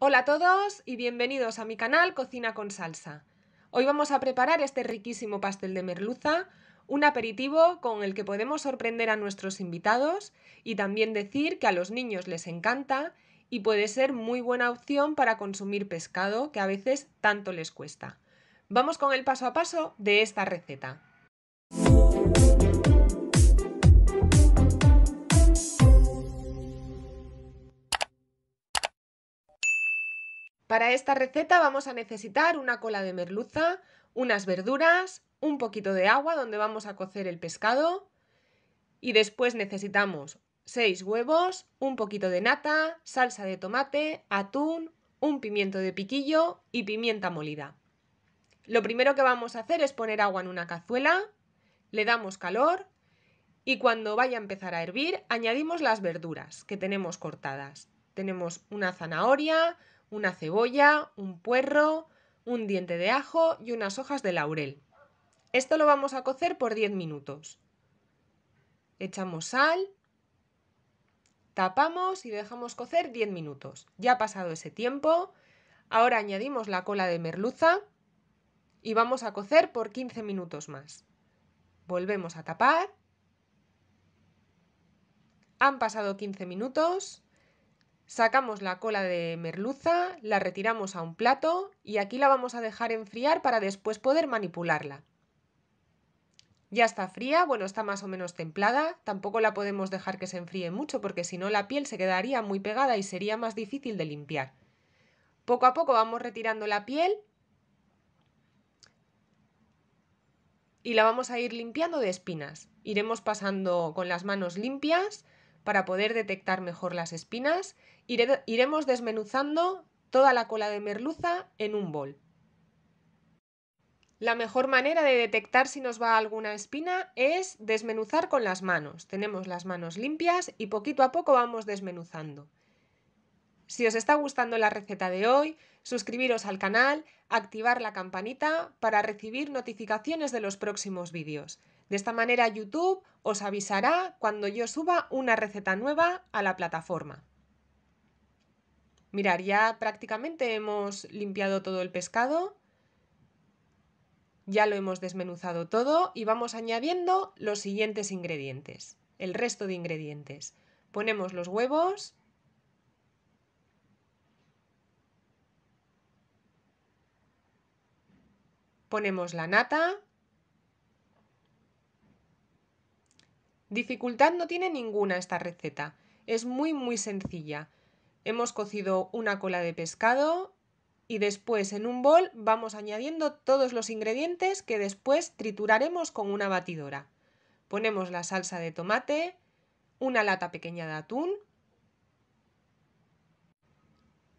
Hola a todos y bienvenidos a mi canal Cocina con Salsa. Hoy vamos a preparar este riquísimo pastel de merluza, un aperitivo con el que podemos sorprender a nuestros invitados y también decir que a los niños les encanta y puede ser muy buena opción para consumir pescado que a veces tanto les cuesta. Vamos con el paso a paso de esta receta. Para esta receta vamos a necesitar una cola de merluza, unas verduras, un poquito de agua donde vamos a cocer el pescado y después necesitamos 6 huevos, un poquito de nata, salsa de tomate, atún, un pimiento de piquillo y pimienta molida. Lo primero que vamos a hacer es poner agua en una cazuela, le damos calor y cuando vaya a empezar a hervir añadimos las verduras que tenemos cortadas. Tenemos una zanahoria, una cebolla, un puerro, un diente de ajo y unas hojas de laurel. Esto lo vamos a cocer por 10 minutos. Echamos sal, tapamos y dejamos cocer 10 minutos. Ya ha pasado ese tiempo, ahora añadimos la cola de merluza y vamos a cocer por 15 minutos más. Volvemos a tapar. Han pasado 15 minutos. Sacamos la cola de merluza, la retiramos a un plato y aquí la vamos a dejar enfriar para después poder manipularla. Ya está fría, bueno, está más o menos templada, tampoco la podemos dejar que se enfríe mucho porque si no la piel se quedaría muy pegada y sería más difícil de limpiar. Poco a poco vamos retirando la piel y la vamos a ir limpiando de espinas. Iremos pasando con las manos limpias para poder detectar mejor las espinas, iremos desmenuzando toda la cola de merluza en un bol. La mejor manera de detectar si nos va alguna espina es desmenuzar con las manos. Tenemos las manos limpias y poquito a poco vamos desmenuzando. Si os está gustando la receta de hoy, suscribiros al canal, activar la campanita para recibir notificaciones de los próximos vídeos. De esta manera YouTube os avisará cuando yo suba una receta nueva a la plataforma. Mirad, ya prácticamente hemos limpiado todo el pescado, ya lo hemos desmenuzado todo y vamos añadiendo los siguientes ingredientes, el resto de ingredientes. Ponemos los huevos, ponemos la nata, Dificultad no tiene ninguna esta receta. Es muy muy sencilla. Hemos cocido una cola de pescado y después en un bol vamos añadiendo todos los ingredientes que después trituraremos con una batidora. Ponemos la salsa de tomate, una lata pequeña de atún,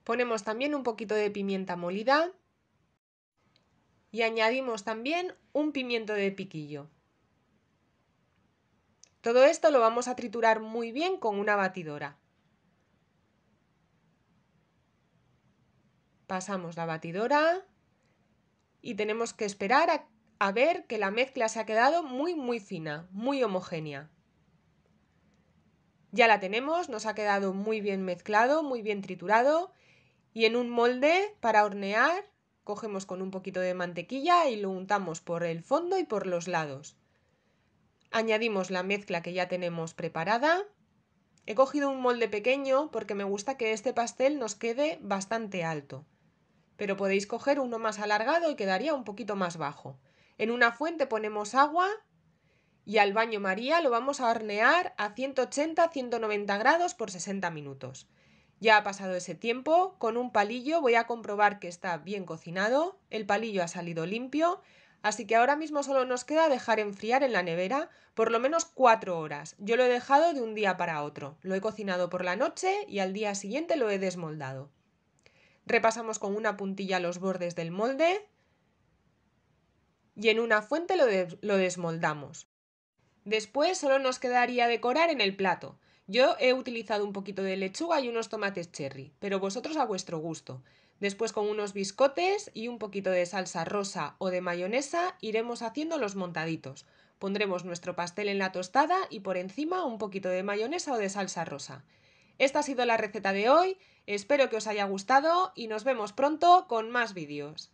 ponemos también un poquito de pimienta molida y añadimos también un pimiento de piquillo. Todo esto lo vamos a triturar muy bien con una batidora. Pasamos la batidora y tenemos que esperar a, ver que la mezcla se ha quedado muy muy fina, muy homogénea. Ya la tenemos, nos ha quedado muy bien mezclado, muy bien triturado y en un molde para hornear cogemos con un poquito de mantequilla y lo untamos por el fondo y por los lados. Añadimos la mezcla que ya tenemos preparada. He cogido un molde pequeño porque me gusta que este pastel nos quede bastante alto. Pero podéis coger uno más alargado y quedaría un poquito más bajo. En una fuente ponemos agua y al baño María lo vamos a hornear a 180-190 grados por 60 minutos. Ya ha pasado ese tiempo, con un palillo voy a comprobar que está bien cocinado, el palillo ha salido limpio, Así que ahora mismo solo nos queda dejar enfriar en la nevera por lo menos 4 horas. Yo lo he dejado de un día para otro. Lo he cocinado por la noche y al día siguiente lo he desmoldado. Repasamos con una puntilla los bordes del molde y en una fuente lo, desmoldamos. Después solo nos quedaría decorar en el plato. Yo he utilizado un poquito de lechuga y unos tomates cherry, pero vosotros a vuestro gusto. Después con unos biscotes y un poquito de salsa rosa o de mayonesa iremos haciendo los montaditos. Pondremos nuestro pastel en la tostada y por encima un poquito de mayonesa o de salsa rosa. Esta ha sido la receta de hoy, espero que os haya gustado y nos vemos pronto con más vídeos.